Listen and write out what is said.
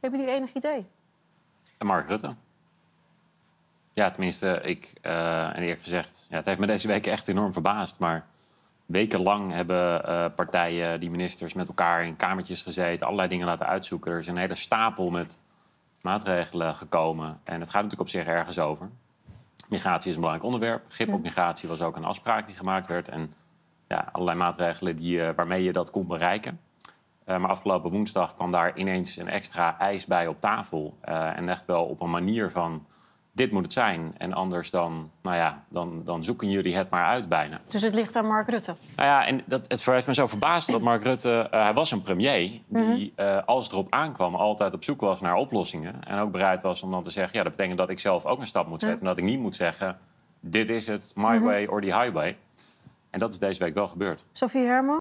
Hebben jullie enig idee? Mark Rutte. Ja, tenminste, ik, uh, en eerlijk gezegd, ja, het heeft me deze week echt enorm verbaasd. Maar wekenlang hebben eh, partijen, die ministers, met elkaar in kamertjes gezeten, allerlei dingen laten uitzoeken. Er is een hele stapel met maatregelen gekomen. En het gaat natuurlijk op zich ergens over. Migratie is een belangrijk onderwerp. Grip op migratie was ook een afspraak die gemaakt werd. En ja, allerlei maatregelen die, eh, waarmee je dat kon bereiken. Eh, maar afgelopen woensdag kwam daar ineens een extra ijs bij op tafel. Eh, en echt wel op een manier van dit moet het zijn. En anders dan, nou ja, dan, dan zoeken jullie het maar uit bijna. Dus het ligt aan Mark Rutte? Nou ja, en dat, het heeft me zo verbaasd dat Mark Rutte... Eh, hij was een premier die, mhm. als het erop aankwam... altijd op zoek was naar oplossingen. En ook bereid was om dan te zeggen... ja, dat betekent dat ik zelf ook een stap moet zetten. En dat ik niet moet zeggen, dit is het, my mhm. way or the highway. En dat is deze week wel gebeurd. Sophie Herman?